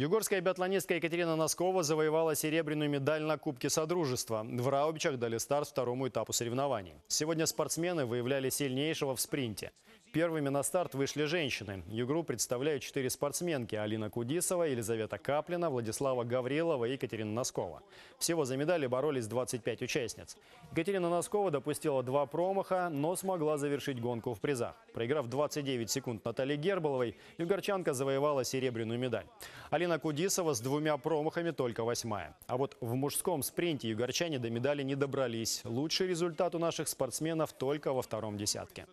Югорская биатлонистка Екатерина Носкова завоевала серебряную медаль на Кубке Содружества. В Раубичах дали старт второму этапу соревнований. Сегодня спортсмены выявляли сильнейшего в спринте. Первыми на старт вышли женщины. Игру представляют четыре спортсменки – Алина Кудисова, Елизавета Каплина, Владислава Гаврилова и Екатерина Носкова. Всего за медали боролись 25 участниц. Екатерина Носкова допустила два промаха, но смогла завершить гонку в призах. Проиграв 29 секунд Наталье Гербаловой, югорчанка завоевала серебряную медаль. Алина Кудисова с двумя промахами только восьмая. А вот в мужском спринте югорчане до медали не добрались. Лучший результат у наших спортсменов только во втором десятке.